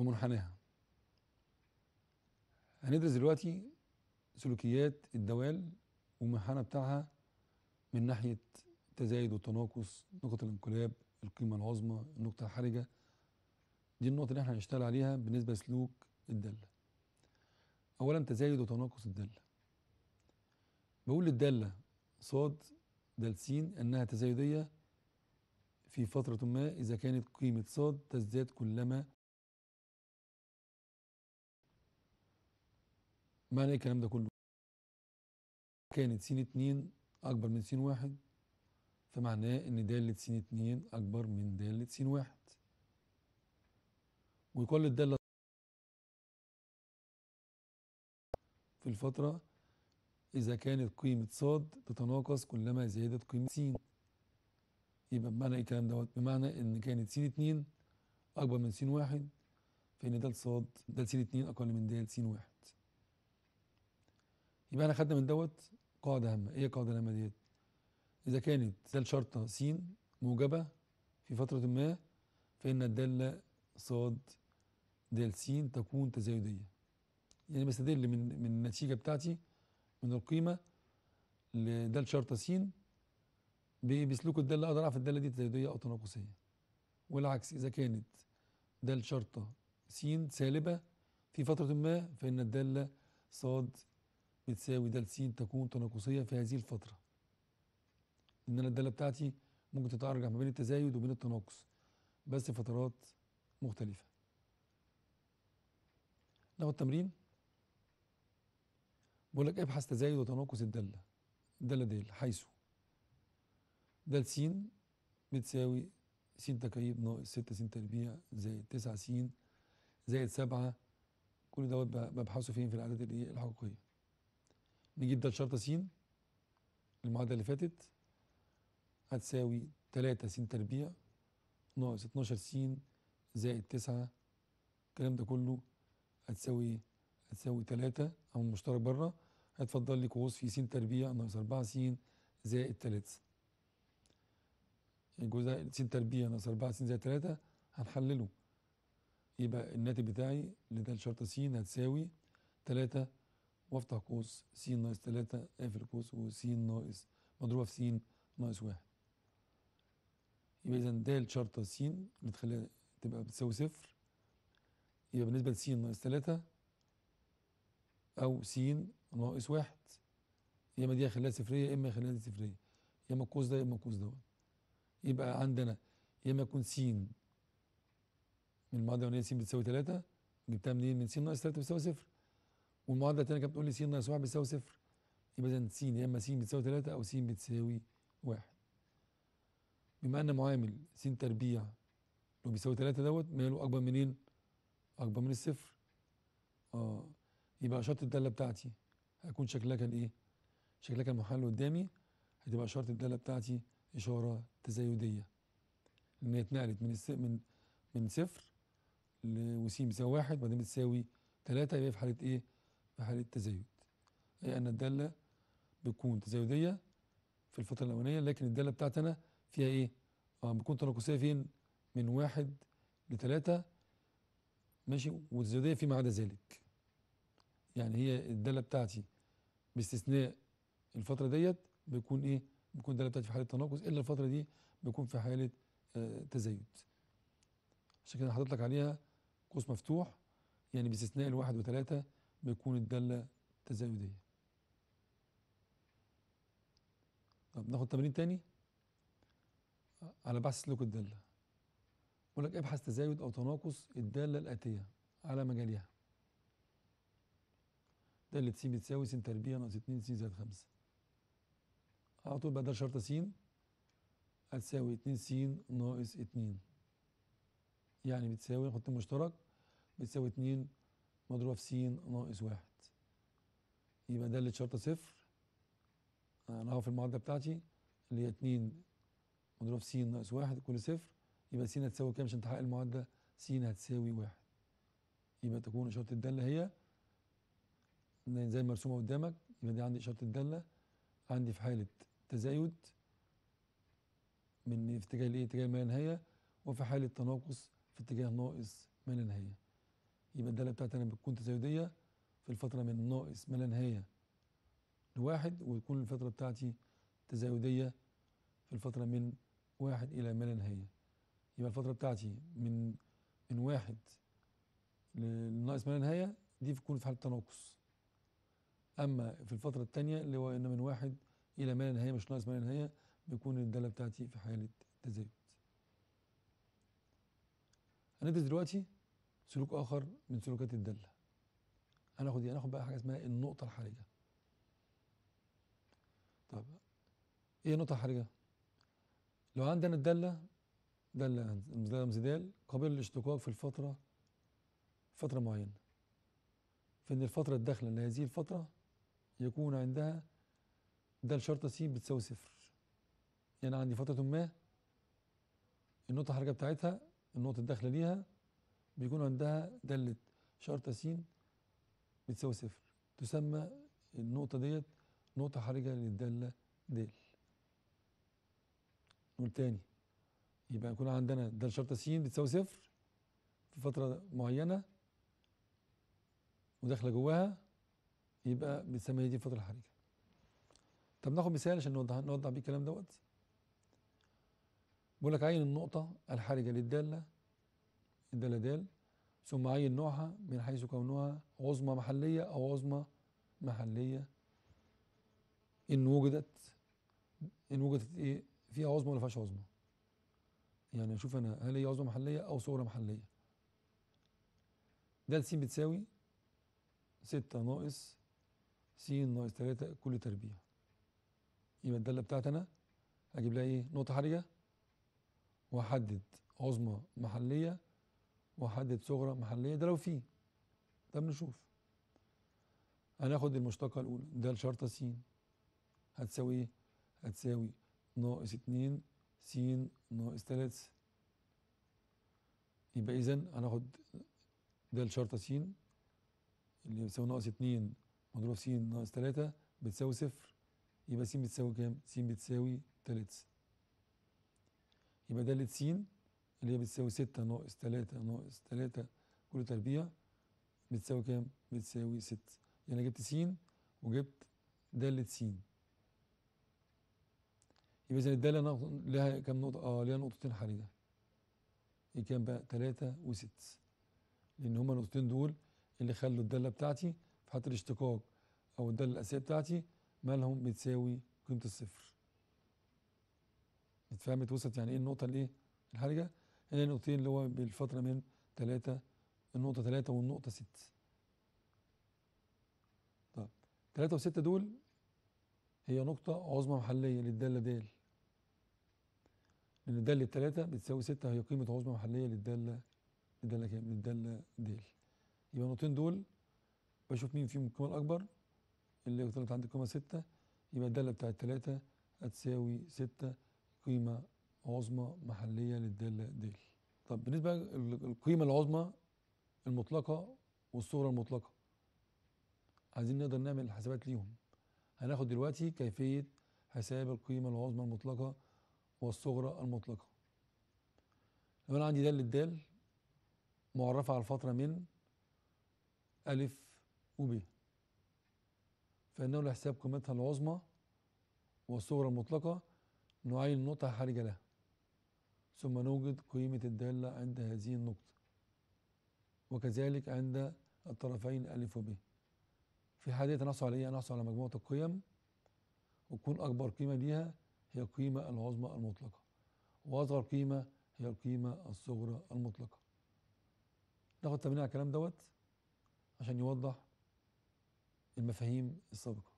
ومنحناها هندرس دلوقتي سلوكيات الدوال والمنحنى بتاعها من ناحية التزايد والتناقص نقطة الانقلاب القيمة العظمى النقطة الحرجة دي النقطة اللي احنا هنشتغل عليها بالنسبة لسلوك الدالة أولا تزايد وتناقص الدالة بقول للدالة صاد دال س أنها تزايدية في فترة ما إذا كانت قيمة صاد تزداد كلما معنى الكلام ده كله كانت سين اتنين اكبر من سين واحد فمعناه ان دالة سين اتنين اكبر من دالة سين واحد ويقال الداله في الفترة إذا كانت قيمة صاد تتناقص كلما زادت قيمة س يبقى بمعنى إيه الكلام دوت بمعنى إن كانت س اتنين أكبر من س واحد فإن دال صاد دال س اتنين أقل من دال س واحد يبقى انا خدنا من دوت قاعده هامه ايه القاعده الهامه ديت اذا كانت دال شرطه س موجبه في فتره ما فان الداله ص دال س تكون تزايديه يعني بستدل من من النتيجه بتاعتي من القيمه لدال شرطه س بسلوك الداله اقدر اعرف الداله دي تزايديه او تناقصيه والعكس اذا كانت دال شرطه س سالبه في فتره ما فان الداله ص بتساوي د س تكون تناقصية في هذه الفترة إن أنا الدالة بتاعتي ممكن تتأرجح ما بين التزايد وبين التناقص بس فترات مختلفة ناخد التمرين بقول لك ابحث تزايد وتناقص الدالة الدالة دال حيث دال س بتساوي س تكعيب ناقص 6 س تربيع زائد 9 س زائد 7 كل دوت ببحثه فين في الأعداد الحقيقية نجيب دال شرطة س المعادلة اللي فاتت هتساوي 3 س تربيع ناقص 12 س زائد 9 الكلام ده كله هتساوي ايه؟ هتساوي 3 أو المشترك بره هيتفضل لي قوس في س تربيع ناقص 4 س زائد 3 الجزء س تربيع ناقص 4 س زائد 3 هنحلله يبقى الناتج بتاعي لدال شرطة س هتساوي 3 وافتح قوس س ناقص 3 اقفل قوس وس ناقص مضروبه في س ناقص 1 يبقى اذا د شرطه س بتخليها تبقى بتساوي صفر يبقى بالنسبه لس ناقص 3 او س ناقص 1 يا اما دي هيخليها صفريه يا اما هيخليها صفريه يا اما القوس ده يا اما القوس دوت يبقى عندنا يا اما يكون س من المعادله الأولانية س بتساوي 3 جبتها منين؟ من س ناقص 3 بتساوي صفر والمعادله الثانيه كانت بتقول لي س ناقص 1 بتساوي صفر يبقى اذا س يا اما س بتساوي 3 او س بتساوي 1 بما ان معامل س تربيع لو بيساوي 3 دوت ماله اكبر منين؟ اكبر من الصفر اه يبقى شرط الداله بتاعتي هيكون شكلها كان ايه؟ شكلها كان محل قدامي هتبقى شرط الداله بتاعتي اشاره تزايديه ان هي اتنقلت من الس... من من صفر وس بيساوي واحد وبعدين بتساوي 3 يبقى في حاله ايه؟ في حالة تزايد أي أن الدالة بتكون تزايدية في الفترة الأولانية لكن الدالة بتاعتنا فيها إيه؟ آه بتكون تناقصية فين؟ من واحد لثلاثة ماشي والتزايدية فيما عدا ذلك يعني هي الدالة بتاعتي باستثناء الفترة ديت بيكون إيه؟ بيكون الدالة بتاعتي في حالة تناقص إلا الفترة دي بيكون في حالة آه تزايد عشان كده حاطط لك عليها قوس مفتوح يعني باستثناء الواحد وثلاثة بيكون الدالة تزايدية طب ناخد تمرين تاني على بحث سلوك الدالة بقول لك ابحث تزايد أو تناقص الدالة الآتية على مجاليها دالة س بتساوي س تربيع ناقص 2 س زائد 5 على طول بقى ده شرط س هتساوي 2 س ناقص 2 يعني بتساوي نحط مشترك بتساوي 2 مضروبة في س ناقص واحد يبقى دالة شرطة صفر أنا هقف المعادلة بتاعتي اللي هي اتنين مضروبة في س ناقص واحد كل صفر يبقى س هتساوي كام عشان تحقق المعادلة؟ س هتساوي واحد يبقى تكون إشارة الدالة هي زي ما مرسومة قدامك يبقى دي عندي إشارة الدالة عندي في حالة تزايد من في اتجاه الايه؟ اتجاه ما لا نهاية وفي حالة تناقص في اتجاه ناقص ما لا نهايه يبقى الداله بتاعتنا بتكون تزايديه في الفتره من ناقص ما لا نهايه لواحد ويكون الفتره بتاعتي تزايديه في الفتره من واحد الى ما لا نهايه يبقى الفتره بتاعتي من من واحد لناقص ما لا نهايه دي بتكون في حاله تناقص اما في الفتره الثانيه اللي هو ان من واحد الى ما لا نهايه مش ناقص ما لا نهايه بيكون الداله بتاعتي في حاله تزايد هندرس دلوقتي سلوك آخر من سلوكات الدالة هناخد يعني، ايه؟ هناخد بقى حاجة اسمها النقطة الحرجة طب ايه النقطة الحرجة؟ لو عندنا الدالة دالة امزدال قابل للاشتقاق في الفترة فترة معينة فإن الفترة الداخلة لهذه الفترة يكون عندها دال شرطة س بتساوي صفر يعني عندي فترة ما النقطة الحرجة بتاعتها النقطة الداخلة ليها بيكون عندها دالة شرطة س بتساوي صفر تسمى النقطة ديت نقطة حرجة للدالة د نقول تاني يبقى يكون عندنا دالة شرطة س بتساوي صفر في فترة معينة وداخلة جواها يبقى بتسمى دي فترة حرجة طب ناخد مثال عشان نوضح نوضح بيه الكلام دوت بيقول لك عين النقطة الحرجة للدالة الدلدال ثم عين نوعها من حيث كونها عظمى محلية أو عظمى محلية إن وجدت إن وجدت إيه فيها عظمى ولا فيهاش عظمى يعني أشوف أنا هل هي عظمى محلية أو صغرى محلية دال س بتساوي ستة ناقص س ناقص تلاتة كل تربيع يبقى الدالة بتاعتي أنا لها إيه نقطة حرجة وأحدد عظمى محلية واحدد صغرى محليه ده لو في ده بنشوف هناخد المشتقه الاولى ده الشرطه س هتساوي ايه هتساوي ناقص 2 س ناقص 3 يبقى اذا هناخد ده الشرطه س اللي بتساوي ناقص 2 مضروب س ناقص 3 بتساوي صفر يبقى س بتساوي كام س بتساوي 3 يبقى داله س اللي هي بتساوي 6 ناقص 3 ناقص 3 كل تربيع بتساوي كام؟ بتساوي 6 يعني جبت س وجبت دالة س يبقى إذا الدالة لها كام نقطة؟ اه ليها نقطتين حرجة ايه كام بقى؟ 3 و6 لأن هما النقطتين دول اللي خلوا الدالة بتاعتي في حالة الاشتقاق أو الدالة الأساسية بتاعتي مالهم بتساوي قيمة الصفر اتفهمت وصلت يعني ايه النقطة الايه؟ الحرجة؟ هنا النقطتين اللي هو بالفترة من تلاتة النقطة تلاتة والنقطة ست طيب ثلاثة وستة دول هي نقطة عظمى محلية للدالة د. لأن الدالة التلاتة بتساوي ستة هي قيمة عظمى محلية للدالة للدالة كام؟ للدالة د. يبقى النقطتين دول بشوف مين فيهم القيمة الأكبر اللي طلعت عندي قيمة ستة يبقى الدالة بتاعت تلاتة هتساوي ستة قيمة عظمى محليه للداله ديل طب بالنسبه للقيمه العظمى المطلقه والصغرى المطلقه عايزين نقدر نعمل حسابات ليهم هناخد دلوقتي كيفيه حساب القيمه العظمى المطلقه والصغرى المطلقه لو انا عندي دال الدال معرفه على الفتره من الف وب فانه لحساب قيمتها العظمى والصغرى المطلقه نعين نقطه خارجه لها ثم نوجد قيمة الدالة عند هذه النقطة وكذلك عند الطرفين ألف وب في حالة نحصل عليها نحصل على مجموعة القيم وتكون أكبر قيمة ليها هي القيمة العظمى المطلقة وأصغر قيمة هي القيمة الصغرى المطلقة ناخد تمرين على الكلام دوت عشان يوضح المفاهيم السابقة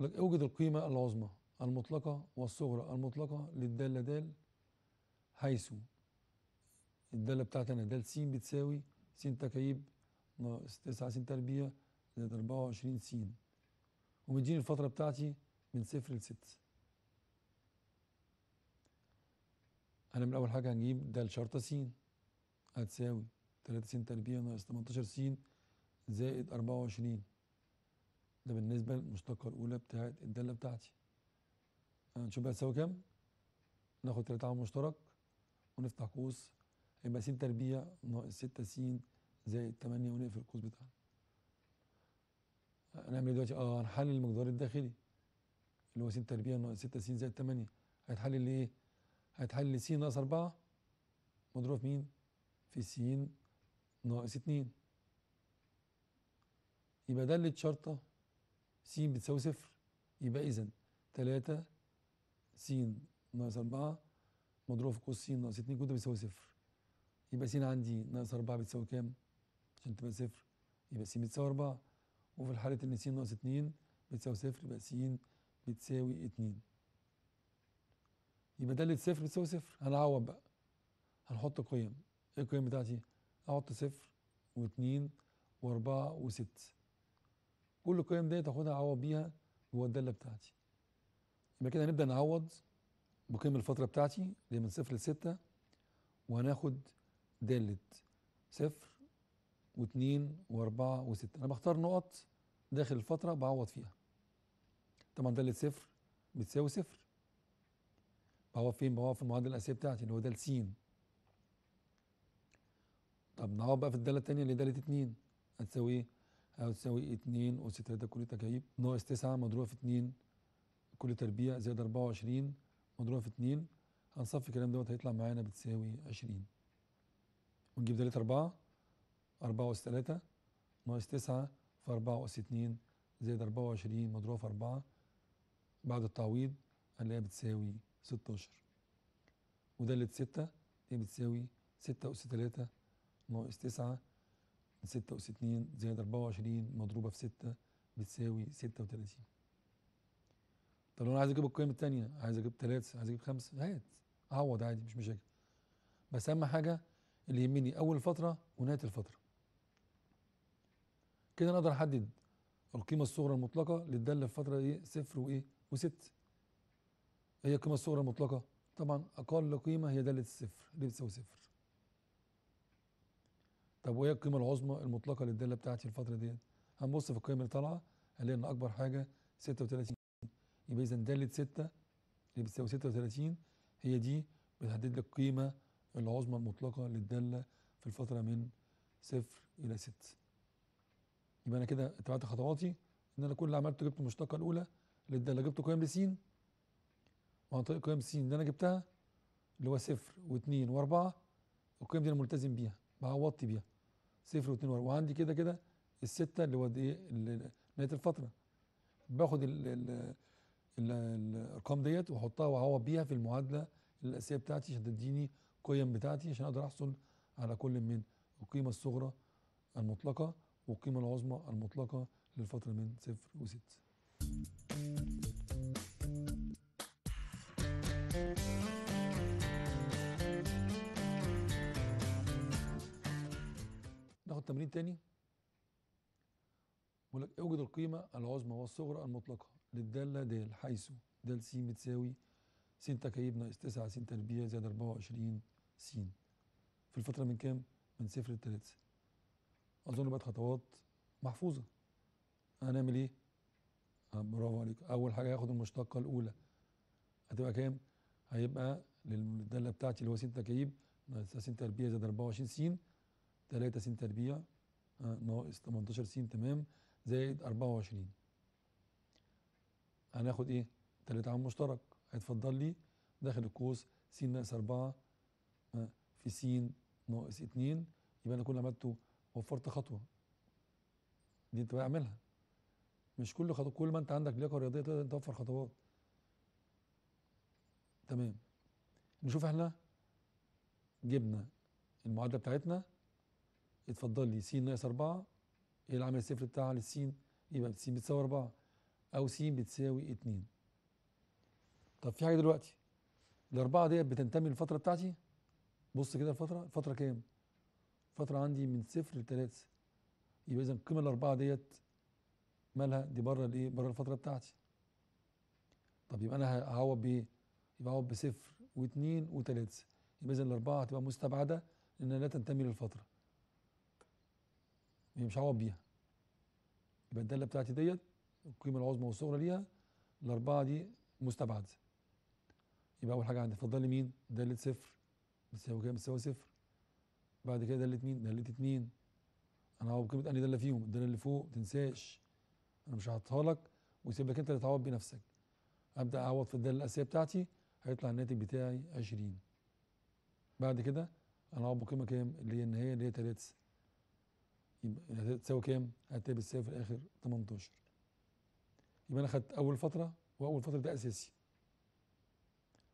يقول لك اوجد القيمة العظمى المطلقة والصغرى المطلقة للدالة دال حيث الدالة بتاعتنا دال س بتساوي س تكعيب ناقص 9 س تربيع زائد 24 س ومديني الفترة بتاعتي من صفر لستة هنعمل أول حاجة هنجيب دال شرطة س هتساوي 3 س تربيع ناقص 18 س زائد 24 ده بالنسبة للمشتقة الأولى بتاعت الدالة بتاعتي نشوف بقى تساوي كام ناخد تلاتة عامل مشترك ونفتح قوس هيبقى س تربيع ناقص ستة س زائد تمانية ونقفل القوس بتاعنا هنعمل ايه دلوقتي؟ اه هنحلل المقدار الداخلي اللي هو س تربيع ناقص ستة س زائد تمانية هيتحلل لايه؟ هيتحلل س ناقص أربعة مضروب في مين؟ في س ناقص اتنين يبقى دلت شرطة س بتساوي صفر يبقى إذا تلاتة س ناقص 4 مضروب في قوس س ناقص 2 كده بيساوي صفر يبقى س عندي ناقص 4 بتساوي كام؟ عشان تبقى صفر يبقى س بتساوي 4 وفي الحالة إن س ناقص 2 بتساوي صفر يبقى س بتساوي 2 يبقى دالة صفر بتساوي صفر هنعوض بقى هنحط قيم ايه القيم بتاعتي؟ أحط صفر واثنين وأربعة وست كل القيم ديت هاخدها أعوض بيها جوه الدالة بتاعتي يبقى كده نبدأ نعوض بقيم الفترة بتاعتي اللي من صفر لستة وهناخد دالة صفر واتنين واربعة وستة أنا بختار نقط داخل الفترة بعوض فيها طبعا دالة صفر بتساوي صفر بعوض فين؟ بعوض في المعادلة الأساسية بتاعتي اللي هو دال س طب نعوض بقى في الدالة التانية اللي هي دالة اتنين هتساوي ايه؟ هتساوي اتنين أس ده كل تكايب ناقص تسعة مضروبة في اتنين كل تربيع زائد 24 مضروبة في 2 هنصفي الكلام دوت هيطلع معانا بتساوي 20 ونجيب دالة 4 4 أس 3 ناقص 9 في 4 أس 2 زائد 24 مضروبة في 4 بعد التعويض هنلاقيها بتساوي 16 ودالة 6 هي بتساوي 6 أس 3 ناقص 9 6 أس 2 زائد 24 مضروبة في 6 بتساوي 36 طب لو انا عايز اجيب القيم الثانيه عايز اجيب ثلاثه عايز اجيب خمسه هات اعوض عادي مش مشاكل بس اهم حاجه اللي يهمني اول الفتره ونهايه الفتره كده نقدر احدد القيمه الصغرى المطلقه للداله في فتره ايه صفر وايه وست هي القيمه الصغرى المطلقه طبعا اقل قيمه هي داله الصفر اللي بتساوي صفر طب وايه القيمه العظمى المطلقه للداله بتاعتي الفتره ديت هنبص في القيم اللي طالعه هنلاقي ان اكبر حاجه 36 يبقى اذا د 6 اللي بتساوي 36 هي دي بتحدد لك القيمه العظمى المطلقه للداله في الفتره من 0 الى 6 يبقى انا كده اتبعت خطواتي ان انا كل اللي عملته جبت المشتقه الاولى للداله جبت قيم س وعن طريق قيم س اللي انا جبتها اللي هو 0 و2 و4 القيم دي انا ملتزم بيها بعوضت بيها 0 و2 و4 وعندي كده كده السته اللي هو دي نهايه الفتره باخد ال الارقام ديت واحطها واعوض بيها في المعادله الاساسيه بتاعتي عشان تديني القيم بتاعتي عشان اقدر احصل على كل من القيمه الصغرى المطلقه والقيمه العظمى المطلقه للفتره من صفر 6 ناخد تمرين تاني بيقول لك اوجد القيمه العظمى والصغرى المطلقه للدالة د حيث د س بتساوي س تكعيب ناقص 9 س تربيع زائد 24 س في الفترة من كام؟ من صفر ل لتلاتة أظن بقت خطوات محفوظة هنعمل إيه؟ آه، برافو عليك أول حاجة هاخد المشتقة الأولى هتبقى كام؟ هيبقى للدالة بتاعتي اللي هو س تكعيب ناقص س تربيع زائد 24 س 3 س تربيع آه، ناقص 18 س تمام زائد 24 هناخد ايه تلات عام مشترك هيتفضل لي داخل القوس س ناقص 4 آه، في س ناقص 2 يبقى انا كل عملته وفرت خطوه دي انت بقى اعملها مش كل خطوه كل ما انت عندك لياقه رياضيه تقدر توفر خطوات تمام نشوف احنا جبنا المعادله بتاعتنا اتفضل لي س ناقص 4 إيه العامل الصفر بتاعها للس يبقى س بتساوي 4 أو س بتساوي 2 طب في حاجة دلوقتي الأربعة ديت بتنتمي للفترة بتاعتي بص كده الفترة الفتره كام؟ الفتره عندي من صفر لتلاتة يبقى إذا القيمة الأربعة ديت مالها دي بره الإيه؟ بره الفترة بتاعتي طب يبقى أنا هعوض بإيه؟ يبقى هعوض بصفر واتنين وتلاتة يبقى إذا الأربعة هتبقى مستبعدة لأنها لا تنتمي للفترة مش هعوض بيها يبقى الدالة بتاعتي ديت القيمه العظمى والصغرى ليها الاربعه دي مستبعده يبقى اول حاجه عندي فضل لي مين داله صفر بتساوي كام بتساوي صفر بعد كده داله مين داله اتنين انا هعوض بقيمه انهي داله فيهم الداله اللي فوق تنساش انا مش هحطها لك وسيب لك انت اللي تعوض بنفسك ابدا اعوض في الداله الاساسيه بتاعتي هيطلع الناتج بتاعي 20 بعد كده انا هعوض بقيمه كام اللي هي النهايه اللي هي 3 يبقى هتساوي كام؟ هتساوي في الاخر 18 يبقى انا خدت اول فتره واول فتره ده اساسي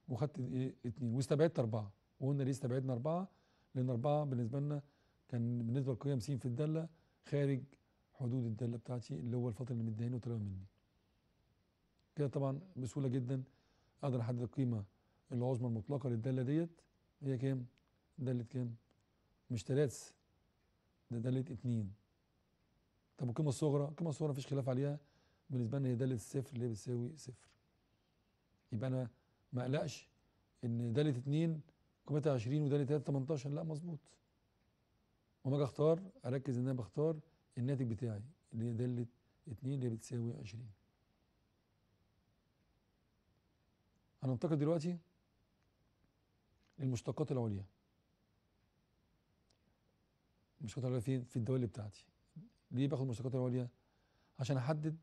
وخدت ايه اثنين واستبعدت اربعه وقلنا ليه استبعدنا اربعه؟ لان اربعه بالنسبه لنا كان بالنسبه للقيم س في الداله خارج حدود الداله بتاعتي اللي هو الفتره اللي مديهاني وطلبها مني. كده طبعا بسهوله جدا اقدر احدد القيمه العظمى المطلقه للداله ديت هي كام؟ داله كام؟ مش ثلاث ده داله اثنين. طب والقيمه الصغرى؟ القيمه الصغرى مفيش خلاف عليها بالنسبه لنا داله الصفر اللي بتساوي صفر يبقى انا ما اقلقش ان داله 2 قيمتها 20 وداله 3 18 لا مظبوط وما اجي اختار اركز ان انا بختار الناتج بتاعي اللي هي داله 2 اللي بتساوي 20 هننتقل دلوقتي للمشتقات العليا المشتقات العليا فين في الدوال بتاعتي ليه باخد المشتقات العليا عشان احدد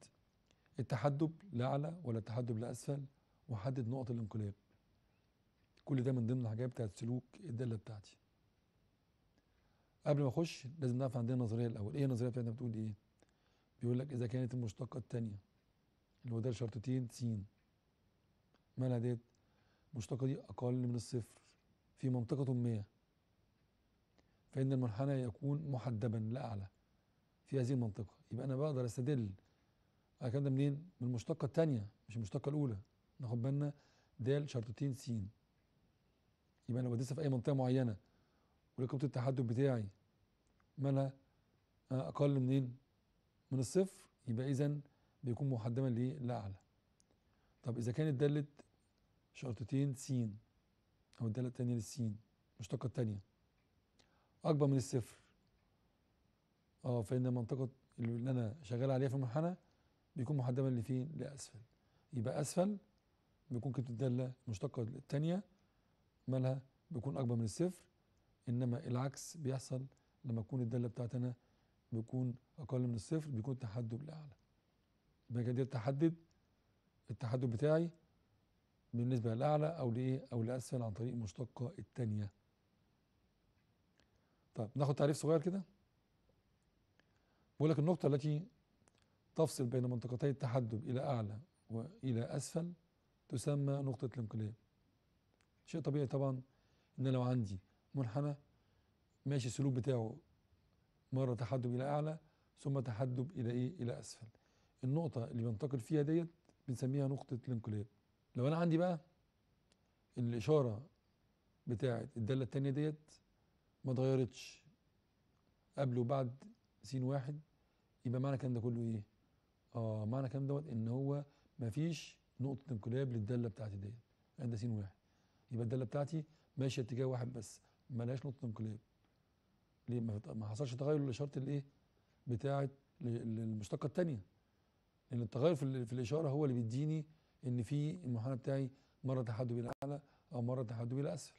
التحدب لاعلى ولا التحدب لاسفل وحدد نقط الانقلاب كل ده من ضمن الحاجات بتاعت سلوك الداله بتاعتي قبل ما اخش لازم نعرف عندنا النظريه الاول ايه النظريه بتاعتنا بتقول ايه بيقول لك اذا كانت المشتقه الثانيه اللي هو ده شرطتين س مالها ديت المشتقه دي اقل من الصفر في منطقه ما فان المنحنى يكون محدبا لاعلى في هذه المنطقه يبقى انا بقدر استدل آه، الكلام ده منين؟ من المشتقة الثانية مش المشتقة الأولى ناخد بالنا د شرطتين س يبقى أنا بدرسها في أي منطقة معينة ولقيت التحدث بتاعي مالها آه، أقل منين؟ من الصفر يبقى إذا بيكون محدما لأعلى طب إذا كانت دالة شرطتين س أو الدالة الثانية للسين المشتقة الثانية أكبر من الصفر اه فإن المنطقة اللي أنا شغال عليها في المنحنى بيكون محدبا لفين لأسفل يبقى أسفل بيكون كتله الدالة المشتقة الثانية مالها بيكون أكبر من الصفر إنما العكس بيحصل لما تكون الدالة بتاعتنا بيكون أقل من الصفر بيكون التحدب لأعلى يبقى كده التحدد التحدب بتاعي بالنسبة لأعلى أو لإيه أو لأسفل عن طريق المشتقة الثانية طيب ناخد تعريف صغير كده بيقول لك النقطة التي تفصل بين منطقتي التحدب إلى أعلى وإلى أسفل تسمى نقطة الانقلاب شيء طبيعي طبعا إن لو عندي منحنى ماشي السلوك بتاعه مرة تحدب إلى أعلى ثم تحدب إلى إيه إلى أسفل النقطة اللي بينتقل فيها ديت بنسميها نقطة الانقلاب لو أنا عندي بقى الإشارة بتاعة الدالة التانية ديت ما اتغيرتش قبل وبعد سين واحد يبقى معنى كان ده كله إيه اه معنى الكلام دوت ان هو مفيش نقطه انقلاب للداله بتاعتي ديت عند س واحد يبقى الداله بتاعتي ماشيه اتجاه واحد بس ما لهاش نقطه انقلاب ليه ما حصلش تغير لاشاره الايه بتاعه المشتقه الثانيه لان التغير في, في الاشاره هو اللي بيديني ان في المحاولة بتاعي مره تحدب الى اعلى او مره تحدب الى اسفل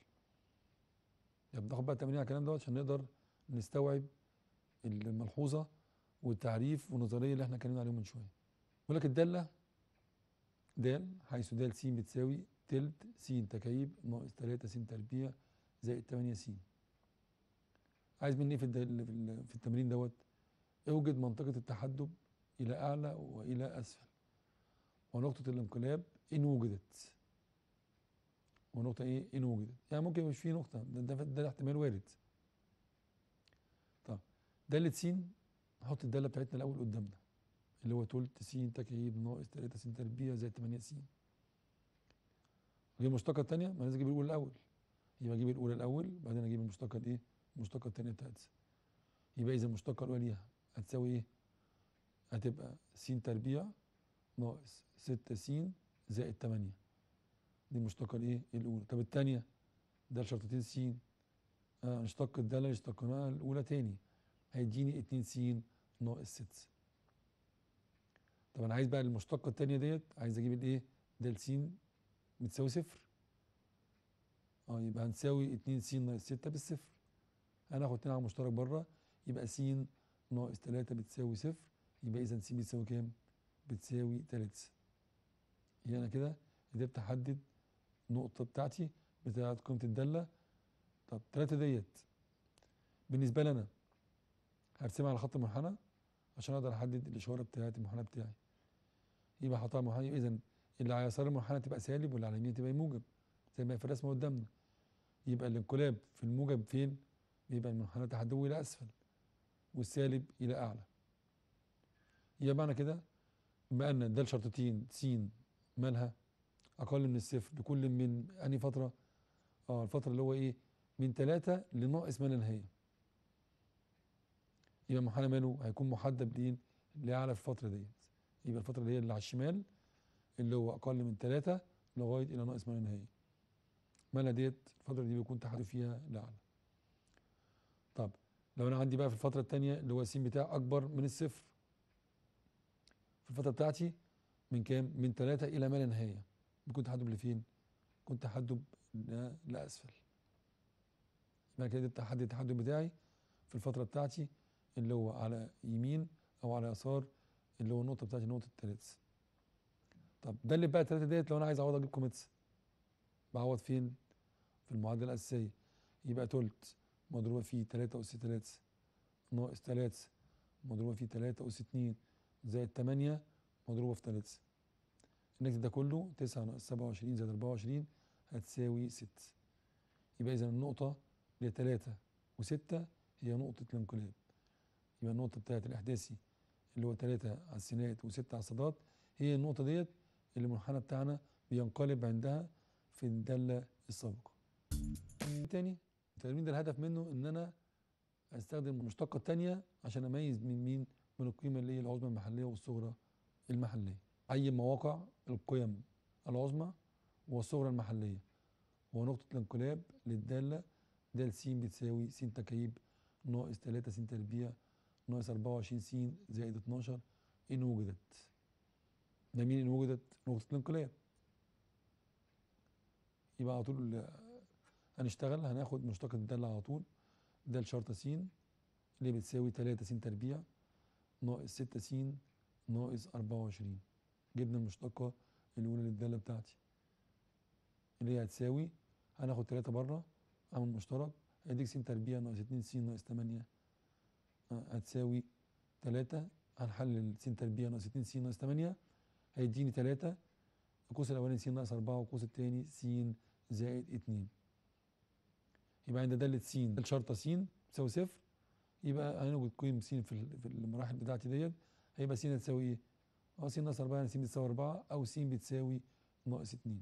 يبقى ناخد بقى تمرين على الكلام دوت عشان نقدر نستوعب الملحوظه والتعريف والنظريه اللي احنا اتكلمنا عليهم من شويه يقول لك الداله دال حيث دال س بتساوي تلت س تكييب ناقص 3 س تربيع زائد 8 س عايز مني إيه في في التمرين دوت اوجد منطقه التحدب الى اعلى والى اسفل ونقطه الانقلاب ان وجدت ونقطه ايه ان وجدت يعني ممكن مش في نقطه ده ده, ده احتمال وارد طب داله س نحط الداله بتاعتنا الاول قدامنا اللي هو تلت س تكعيب ناقص 3 س تربيع زائد 8 س اجيب المشتقه الثانيه ما لازم اجيب الاولى الاول يبقى اجيب الاولى الاول بعدين اجيب المشتقه الايه المشتقه الثانيه بتاعت يبقى اذا المشتقه الاولى ليها هتساوي ايه هتبقى س تربيع ناقص 6 س زائد 8 دي المشتقه الايه الاولى طب الثانيه ده شرطتين س آه الداله اللي اشتقناها الاولى تاني هيديني 2 س ناقص 6 طب انا عايز بقى المشتقه الثانيه ديت عايز اجيب الايه د س بتساوي صفر اه يبقى هنساوي 2 س ناقص 6 بالصفر هناخد 2 على مشترك بره يبقى س ناقص 3 بتساوي صفر يبقى اذا س بتساوي كام؟ بتساوي 3 يبقى انا كده قدرت احدد النقطه بتاعتي بتاعت قيمه الداله طب 3 ديت بالنسبه لي انا هرسمها على خط المنحنى عشان اقدر احدد الاشاره بتاعتي المنحنى بتاعي يبقى حطها محايد اذا اللي على يسار المنحنى تبقى سالب واللي على اليمين تبقى موجب زي ما في الرسمه قدامنا يبقى الانقلاب في الموجب فين؟ يبقى المنحنى تحدوه الى اسفل والسالب الى اعلى يبقى معنى كده بما ان د شرطتين س مالها اقل من الصفر لكل من انهي فتره؟ اه الفتره اللي هو ايه؟ من ثلاثه لناقص ما لا نهايه يبقى محل منه هيكون محدد بايه؟ لاعلى في الفتره ديت يبقى الفتره اللي هي اللي على الشمال اللي هو اقل من ثلاثه لغايه الى ناقص ما لا ما لا ديت الفتره دي بيكون تحدي فيها لاعلى. طب لو انا عندي بقى في الفتره الثانيه اللي هو س بتاعي اكبر من الصفر في الفتره بتاعتي من كام من ثلاثه الى ما لا نهايه بيكون تحدب لفين بيكون تحدب لاسفل يبقى كده التحدي التحدب بتاعي في الفتره بتاعتي اللي هو على يمين او على يسار اللي هو النقطه بتاعت نقطه التريتس طب ده اللي بقى التلاته ديت لو انا عايز اعوض اجيب كوميتس بعوض فين في المعادله الاساسيه يبقى تلت مضروبه في 3 اس 3 ناقص 3 مضروبه في 3 اس 2 زائد 8 مضروبه في تلاتة النكت ده كله 9 ناقص 27 زائد 24 هتساوي 6 يبقى اذا النقطه اللي 3 و6 هي نقطه الانقلاب يبقى النقطه بتاعت الاحداثي اللي هو 3 على السينات و6 على الصادات هي النقطه ديت اللي المنحنى بتاعنا بينقلب عندها في الداله السابقه. تاني التلميذ ده الهدف منه ان انا استخدم المشتقه الثانيه عشان اميز من مين من القيمه اللي هي العظمى المحليه والصغرى المحليه. اي مواقع القيم العظمى والصغرى المحليه ونقطه الانقلاب للداله د س بتساوي س تكييب ناقص 3 س تربيع ناقص 24 س زائد 12 إن وجدت ده مين إن وجدت نقطة الانقلاب يبقى على طول هنشتغل هناخد مشتق الدالة على طول د شرطة س اللي بتساوي 3 س تربيع ناقص 6 س ناقص 24 جبنا المشتقة الأولى للدالة بتاعتي اللي هي هتساوي هناخد 3 بره عامل مشترك هيديك س تربيع ناقص 2 س ناقص 8 هتساوي 3 هنحلل س تربيع ناقص 2 س ناقص 8 هيديني 3 القوس الاولاني س ناقص 4 والقوس الثاني س زائد 2 يبقى عند داله س الشرطه س تساوي صفر يبقى هنوجد قيم س في المراحل بتاعتي ديت هيبقى س هتساوي ايه؟ اه س ناقص 4 يعني س بتساوي 4 او س بتساوي ناقص 2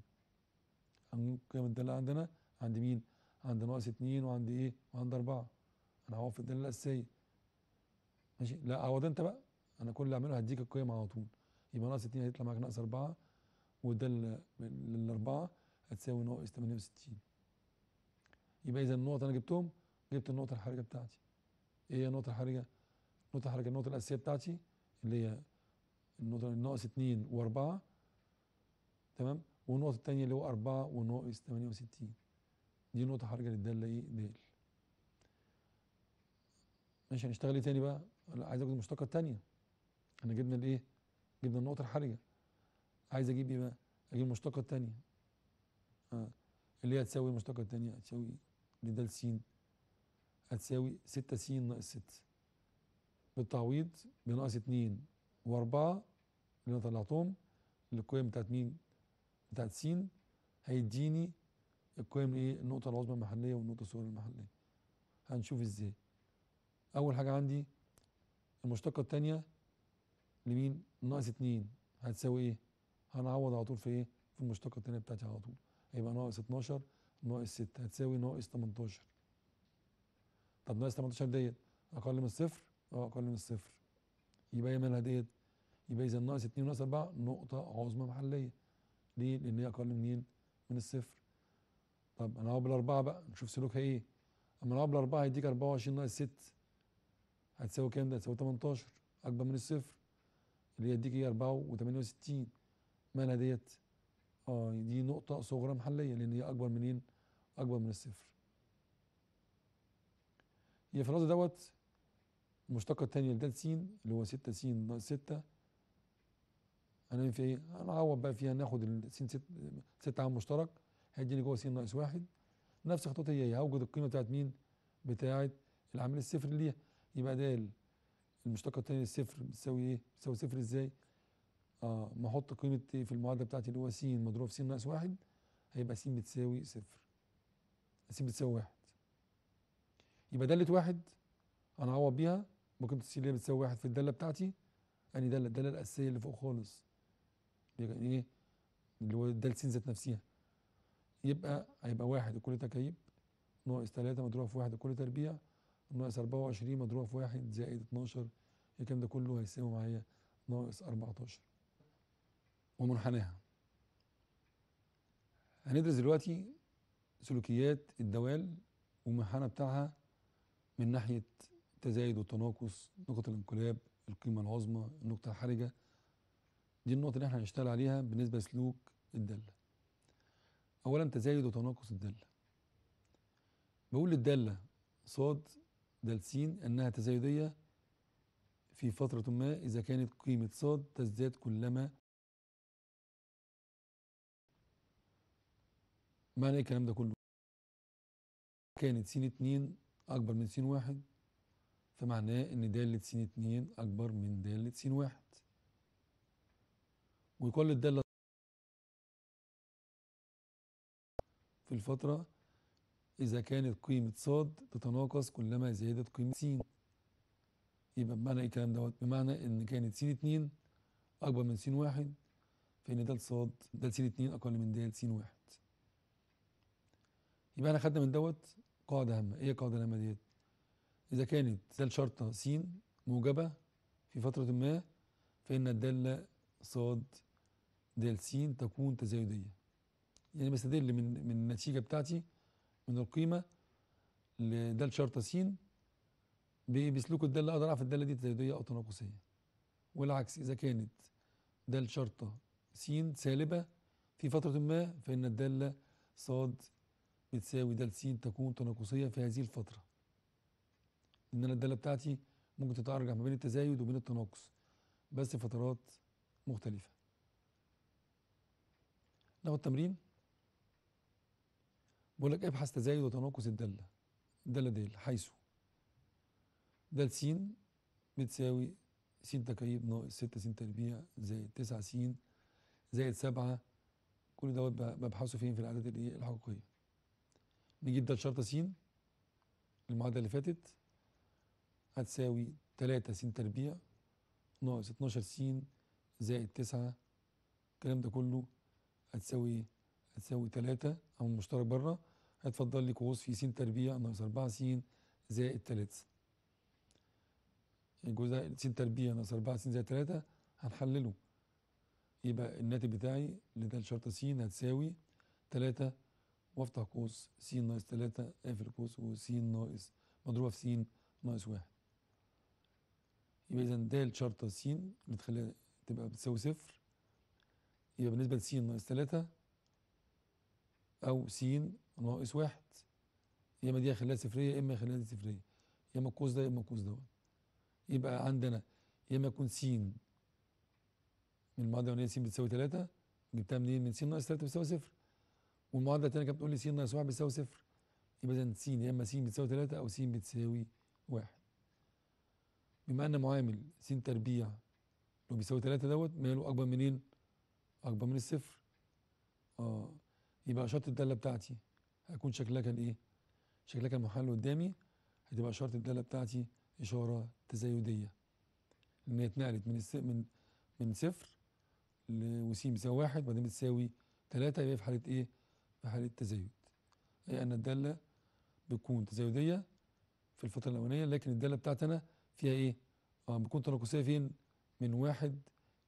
قيم الداله عندنا عند مين؟ عند ناقص 2 وعند ايه؟ وعند 4 انا هوقف الداله الاساسيه ماشي لا عوض انت بقى انا كل اللي اعمله هديك القيم على طول يبقى ناقص 2 هيطلع معاك ناقص 4 وده للاربعه هتساوي ناقص 68 يبقى اذا النقط انا جبتهم جبت النقطه الحرجه بتاعتي ايه هي النقطه الحرجه؟ النقطه الحرجه النقطه الاساسيه بتاعتي اللي هي النقطه ناقص 2 و4 تمام والنقطه الثانيه اللي هو 4 وناقص 68 دي نقطه حرجه للداله ايه دال ماشي هنشتغل ايه تاني بقى لا عايز اجيب المشتقه الثانيه احنا جبنا الايه جبنا النقطه الحرجه عايز اجيب ايه بقى اجيب المشتقه الثانيه آه. اللي هي هتساوي المشتقه الثانيه هتساوي دي د س هتساوي 6 س ناقص 6 بالتعويض بناقص 2 و4 اللي انا طلعتهم القيم بتاعت مين بتاعت س هيديني القيم ايه النقطه العظمى المحليه والنقطه الصغيره المحليه هنشوف ازاي اول حاجه عندي المشتقة التانية لمين ناقص اتنين هتساوي ايه هنعوض على طول في ايه في المشتقة التانية بتاعتي على طول هيبقى ناقص 12 ناقص 6 هتساوي ناقص 18 طب ناقص 18 ديت اقل من الصفر اه اقل من الصفر يبقى هي مالها ديت يبقى اذا ناقص 2 ناقص 4 نقطة عظمى محلية ليه؟ لان هي اقل منين؟ من الصفر طب انا هقعد بالاربعة بقى نشوف سلوكها ايه اما انا هقعد بالاربعة هيديك 24 ناقص 6 هتساوي كام ده هتساوي 18 اكبر من الصفر اللي هي تديك ايه 4 و68 مالها ديت اه دي نقطة صغرى محلية لأن هي أكبر منين؟ أكبر من الصفر. هي في الرصد دوت المشتقة الثانية لد س اللي هو 6 س ناقص 6 هنعمل فيها ايه؟ هنعوض بقى فيها ناخد ال س 6 6 عام مشترك هيديني جوه س ناقص 1 نفس خطوتي هي هوجد القيمة بتاعت مين؟ بتاعت العامل الصفر اللي ليها يبقى د المشتقة التانية للصفر بتساوي ايه؟ بتساوي صفر ازاي؟ اه ما احط قيمة إيه في المعادلة بتاعتي اللي هو س مضروب في س ناقص واحد هيبقى س بتساوي صفر س بتساوي واحد يبقى دالة واحد هنعوض هعوض بيها ممكن س اللي هي بتساوي واحد في الدالة بتاعتي اني دالة الدالة الأساسية اللي فوق خالص يعني ايه؟ اللي هو دالة س ذات نفسها يبقى هيبقى واحد وكل تكييب ناقص تلاتة مضروبة في واحد وكل تربيع ناقص 24 مضروبة في 1 زائد 12 الكلام ده كله هيساوي معايا ناقص 14 ومنحناها هندرس دلوقتي سلوكيات الدوال والمنحنى بتاعها من ناحية التزايد والتناقص نقط الانقلاب القيمة العظمى النقطة الحرجة دي النقطة اللي احنا هنشتغل عليها بالنسبة لسلوك الدالة أولا تزايد وتناقص الدالة بقول للدالة صاد س أنها تزايدية في فترة ما إذا كانت قيمة صاد تزداد كلما معنى ايه الكلام ده كله كانت س 2 أكبر من س 1 فمعناه إن دالة س 2 أكبر من دالة س 1 ويقال الدالة في الفترة إذا كانت قيمة صاد تتناقص كلما زادت قيمة س يبقى بمعنى إيه الكلام دوت بمعنى إن كانت س اتنين أكبر من س واحد فإن د صاد د س اتنين أقل من د س واحد يبقى أنا خدنا من دوت قاعدة هامة إيه القاعدة الهامة ديت؟ إذا كانت د شرطة س موجبة في فترة ما فإن الدالة صاد د س تكون تزايدية يعني بستدل من من النتيجة بتاعتي من القيمة لدال شرطة س بسلوك الدالة اعرف الدالة دي تزايدية أو تناقصية والعكس إذا كانت دال شرطة س سالبة في فترة ما فإن الدالة ص بتساوي دال س تكون تناقصية في هذه الفترة إن أنا الدالة بتاعتي ممكن تتأرجح ما بين التزايد وبين التناقص بس فترات مختلفة ناخد تمرين بقول لك ابحث تزايد وتناقص الدالة الدالة ديل حيث د س بتساوي س تكعيب ناقص 6 س تربيع زائد 9 س زائد 7 كل دوت ببحثه فين في العادات الايه الحقيقية نجيب د شرطة س المعادلة اللي فاتت هتساوي 3 س تربيع ناقص 12 س زائد 9 الكلام ده كله هتساوي هتساوي 3 او المشترك بره هتفضل لي قوس في س تربيع ناقص 4 س زائد 3 الجزء س تربيع ناقص 4 س زائد 3 هنحلله يبقى الناتج بتاعي لدال شرطة س هتساوي 3 وافتح قوس س ناقص 3 اقفل قوس وس ناقص مضروبة في س ناقص 1 يبقى إذا د شرطة س اللي تخليها تبقى بتساوي صفر يبقى بالنسبة لس ناقص 3 أو س ناقص واحد يا اما دي هيخليها صفريه يا اما هيخليها دي صفريه يا اما القوس ده يا اما القوس ده يبقى عندنا يا اما يكون س من المعادله الاولانيه س بتساوي 3 جبتها منين؟ من س ناقص 3 بتساوي صفر والمعادله الثانيه كانت بتقول لي س ناقص 1 بتساوي صفر يبقى اذا س يا اما س بتساوي 3 او س بتساوي 1 بما ان معامل س تربيع لو بيساوي 3 دوت ماله اكبر منين؟ اكبر من الصفر اه يبقى شرط الداله بتاعتي هيكون شكلها كان ايه شكلها كان محل قدامي هتبقى اشاره الداله بتاعتي اشاره تزايديه ان هي اتنقلت من الس... من من صفر ل... وس بيساوي واحد وبعدين بتساوي ثلاثه يبقى في حاله ايه في حاله تزايد اي ان الداله بتكون تزايديه في الفتره الاولانيه لكن الداله بتاعتي انا فيها ايه اه بتكون تناقصيه فين من واحد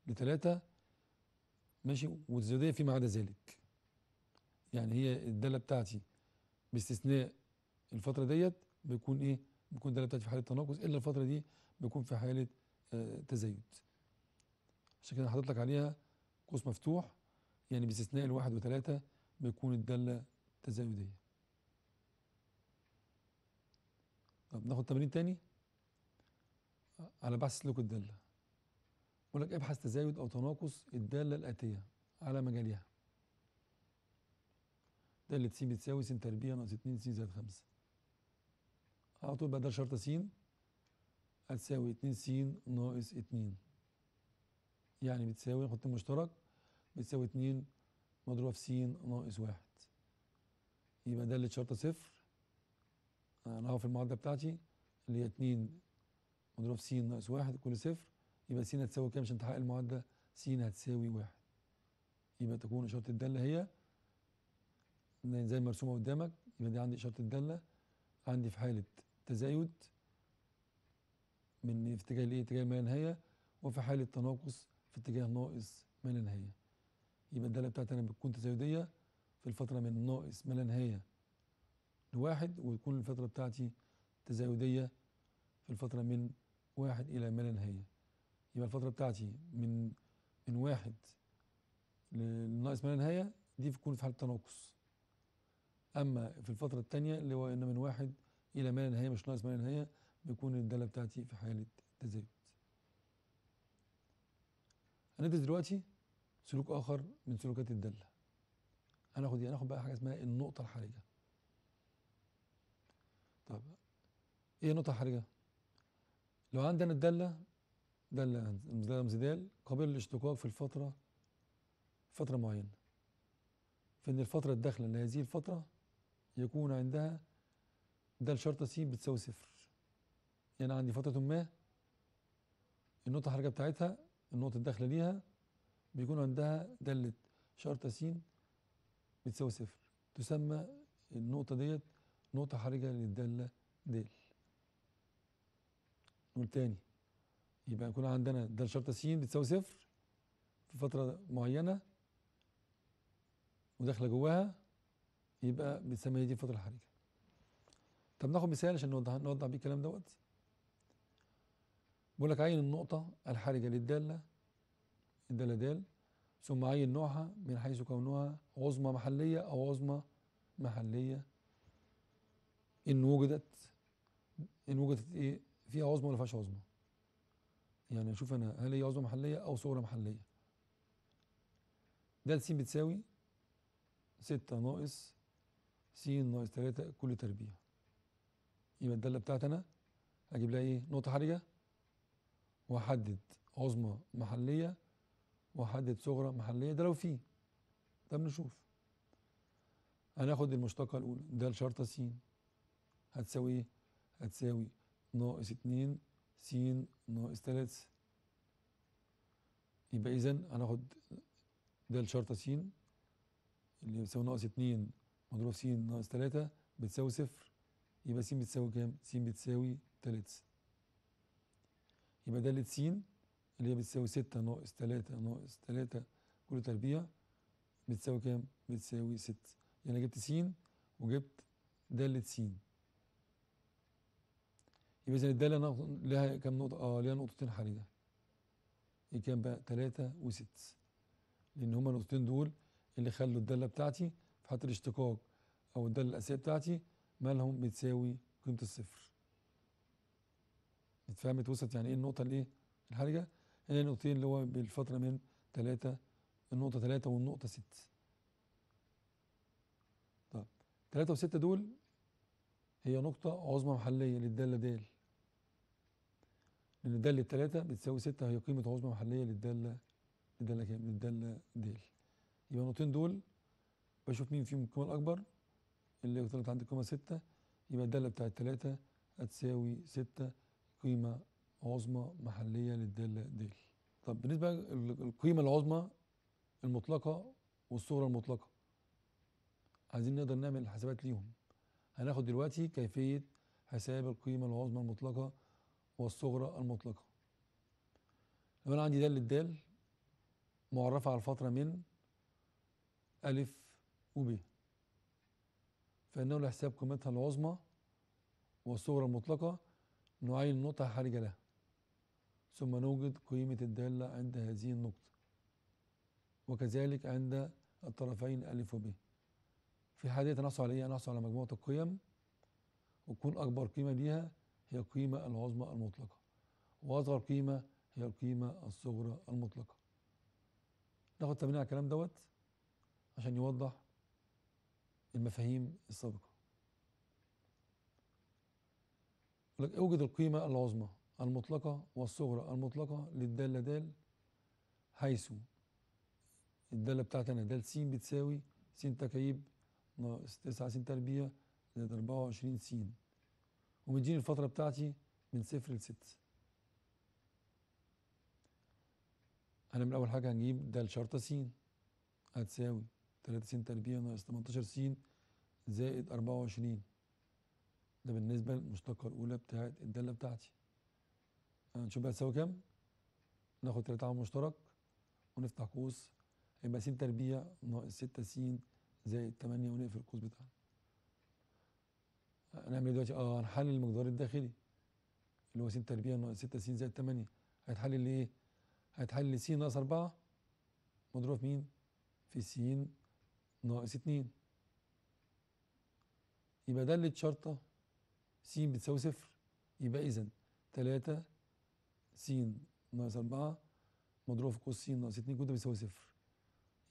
لثلاثه ماشي والتزايديه فيما عدا ذلك يعني هي الدالة بتاعتي باستثناء الفتره ديت بيكون ايه بيكون الداله بتاعتي في حاله تناقص الا الفتره دي بيكون في حاله آه تزايد عشان كده حاطط لك عليها قوس مفتوح يعني باستثناء الواحد وثلاثة بيكون الدالة تزايدية طب ناخد تمرين تاني على بحث سلوك الدالة بقول لك ابحث تزايد أو تناقص الدالة الآتية على مجالها ده س بتساوي س تربيع ناقص 2 س زائد 5 على طول بقى ده شرطه س هتساوي 2 س ناقص 2 يعني بتساوي نحط المشترك بتساوي 2 مضروبة في س ناقص 1 يبقى ده شرطة صفر انا هقف المعادلة بتاعتي اللي هي 2 مضروبة في س ناقص 1 كل صفر يبقى س هتساوي كام عشان تحقق المعادلة؟ س هتساوي 1 يبقى تكون إشارة الدالة هي زي مرسومه قدامك يبقى دي عندي اشاره الداله عندي في حاله تزايد من اتجاه الايه؟ اتجاه ما نهايه وفي حاله تناقص في اتجاه ناقص ما لا نهايه يبقى الداله بتاعتي انا بتكون تزايديه في الفتره من ناقص ما لا نهايه لواحد وتكون الفتره بتاعتي تزايديه في الفتره من واحد الى ما لا نهايه يبقى الفتره بتاعتي من من واحد لناقص ما لا نهايه دي بتكون في حاله تناقص اما في الفتره الثانيه اللي هو ان من واحد الى ما لا نهايه مش ناقص ما لا نهايه بيكون الداله بتاعتي في حاله تزايد. هندرس دلوقتي سلوك اخر من سلوكات الداله. هناخد ايه؟ هناخد بقى حاجه اسمها النقطه الحرجه. طب ايه النقطه الحرجه؟ لو عندنا الداله داله امزدال قابل للاشتقاق في الفتره فتره معينه. فإن الفترة الداخلة لهذه الفترة يكون عندها د شرطة س بتساوي صفر يعني عندي فترة ما النقطة الحرجة بتاعتها النقطة الداخلة ليها بيكون عندها دالة شرطة س بتساوي صفر تسمى النقطة ديت نقطة حرجة للدالة د نقول تاني يبقى يكون عندنا د شرطة س بتساوي صفر في فترة معينة وداخلة جواها يبقى بنسميها دي الفتره الحرجه طب ناخد مثال عشان نوضح نوضح بيه الكلام دوت بقول لك عين النقطه الحرجه للداله الداله دال ثم عين نوعها من حيث كونها عظمى محليه او عظمى محليه ان وجدت ان وجدت ايه فيها عظمى ولا فيهاش عظمى يعني اشوف انا هل هي عظمى محليه او صوره محليه دال س بتساوي 6 ناقص س ناقص 3 كل تربيع يبقى الداله بتاعتي انا اجيب لها ايه نقطه حرجه واحدد عظمى محليه واحدد صغرى محليه ده لو في ده بنشوف هناخد المشتقه الاولى ده الشرطه س هتساوي ايه هتساوي ناقص 2 س ناقص 3 يبقى اذا هناخد ده الشرطه س اللي بيساوي ناقص 2 مضروب س ناقص 3 بتساوي صفر يبقى س بتساوي كام؟ س بتساوي 3 يبقى دالة س اللي هي بتساوي 6 ناقص 3 ناقص 3 كل تربيع بتساوي كام؟ بتساوي 6 يعني أنا جبت س وجبت دالة س يبقى إذا الدالة لها كام نقطة؟ اه ليها نقطتين حرجة ايه كام بقى؟ 3 و6 لأن هما النقطتين دول اللي خلوا الدالة بتاعتي حط الاشتقاق او الداله الاساسيه بتاعتي مالهم بتساوي قيمه الصفر اتفهمت وصلت يعني ايه النقطه الايه الحرجه هنا النقطتين اللي هو بالفتره من 3 النقطه 3 والنقطه 6 طب 3 و6 دول هي نقطه عظمى محليه للداله د. لان الداله 3 بتساوي 6 هي قيمه عظمى محليه للداله للداله كام للداله د. يبقى النقطتين دول بشوف مين فيهم القيمة الأكبر اللي ثلاثه عندي قيمة ستة يبقى الدالة بتاعت ثلاثه هتساوي ستة قيمة عظمى محلية للدالة ديل طب بالنسبة للقيمة العظمى المطلقة والصغرى المطلقة عايزين نقدر نعمل حسابات ليهم هناخد دلوقتي كيفية حساب القيمة العظمى المطلقة والصغرى المطلقة لو أنا عندي دالة دال معرفة على الفترة من ألف وبه فإنه لحساب قيمتها العظمى والصغرى المطلقة نعين النقطة الحرجه لها ثم نوجد قيمة الدالة عند هذه النقطة وكذلك عند الطرفين ألف وب في حالية نحصل على إيه؟ نحصل على مجموعة القيم وتكون أكبر قيمة ليها هي القيمة العظمى المطلقة وأصغر قيمة هي القيمة الصغرى المطلقة ناخد تمرين على الكلام دوت عشان يوضح المفاهيم السابقة لك اوجد القيمة العظمى المطلقة والصغرى المطلقة للدالة د حيث الدالة بتاعتنا د س بتساوي س تكعيب ناقص 9 س تربيع زائد 24 س ومديني الفترة بتاعتي من صفر لستة هنعمل أول حاجة هنجيب د شرطة س هتساوي 3 س تربيع ناقص 18 س زائد 24 ده بالنسبة للمشتقة الأولى بتاعت الدالة بتاعتي هنشوف آه، بقى تساوي كام ناخد 3 عامل مشترك ونفتح قوس هيبقى س تربيع ناقص 6 س زائد 8 ونقفل القوس بتاعنا آه، هنعمل ايه دلوقتي؟ اه هنحلل المقدار الداخلي اللي هو س تربيع ناقص 6 س زائد 8 هيتحلل لإيه؟ هيتحلل س ناقص 4 مضروبة في مين؟ في س ناقص اتنين يبقى دالة شرطة س بتساوي صفر يبقى إذا تلاتة س ناقص أربعة مضروب في قوس س ناقص اتنين كل ده بيساوي صفر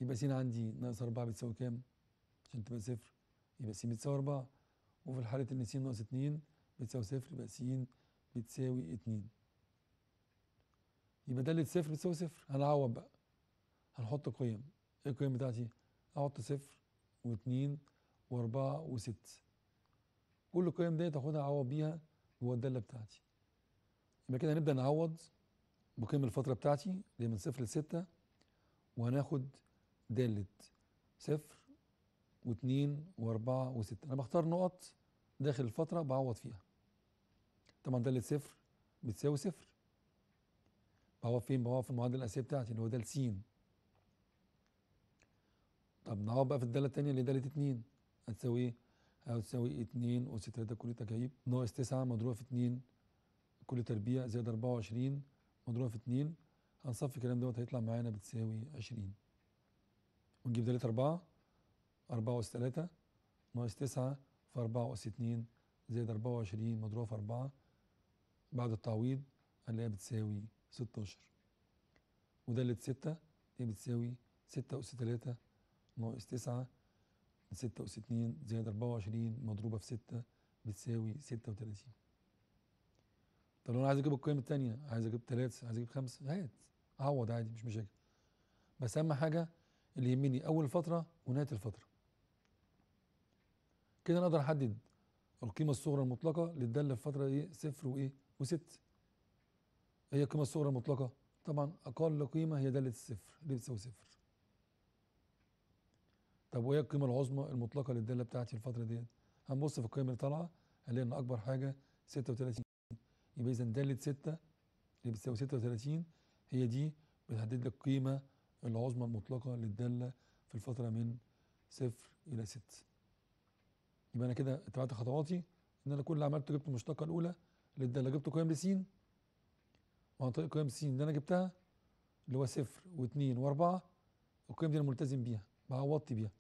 يبقى س عندي ناقص أربعة بتساوي كام؟ عشان تبقى صفر يبقى س بتساوي أربعة وفي الحالة إن س ناقص اتنين بتساوي صفر يبقى س بتساوي اتنين يبقى دالة صفر بتساوي صفر هنعوض بقى هنحط قيم ايه القيم بتاعتي؟ احط صفر واتنين واربعه وست كل القيم ديت هاخدها اعوض بيها جوه الداله بتاعتي يبقى كده هنبدا نعوض بقيم الفتره بتاعتي اللي هي من صفر لسته وهناخد داله صفر واتنين واربعه وسته انا بختار نقط داخل الفتره بعوض فيها طبعا داله صفر بتساوي صفر بعوض فين بعوض في المعادله الاساسيه بتاعتي اللي هو دال س طب نقعد بقى في الداله الثانيه اللي داله 2 هتساوي ايه؟ هتساوي 2 اس 3 كل تكعيب ناقص 9 مضروبه في 2 كل تربيع زائد 24 مضروبه في 2 هنصفي الكلام دوت هيطلع معانا بتساوي 20 ونجيب دالة 4 4 أس 3 ناقص 9 في 4 أس 2 زائد 24 مضروبة في 4 بعد التعويض هنلاقيها بتساوي 16 ودالة 6 هي بتساوي 6 أس 3 ناقص 9 6 2 زائد 24 مضروبة في 6 بتساوي 36 طب لو انا عايز اجيب القيم الثانيه عايز اجيب 3 عايز اجيب 5 هات عوض عادي مش مشاكل بس اهم حاجه اللي يهمني اول الفتره ونهايه الفتره كده انا اقدر احدد القيمه الصغرى المطلقه للداله في فتره ايه صفر وايه وست هي القيمه الصغرى المطلقه طبعا اقل قيمه هي داله الصفر اللي بتساوي صفر طب وايه القيمه العظمى المطلقه للداله بتاعتي الفتره ديت هنبص في القيم اللي طالعه هنلاقي ان اكبر حاجه 36 يبقى اذا داله 6 اللي بتساوي 36 هي دي بتحدد لك القيمه العظمى المطلقه للداله في الفتره من 0 الى 6 يبقى انا كده اتبعت خطواتي ان انا كل اللي عملته جبت المشتقه الاولى للداله جبت قيم س وعن طريق قيم س اللي انا جبتها اللي هو 0 و2 و4 القيم دي انا ملتزم بيها بعوضت بيها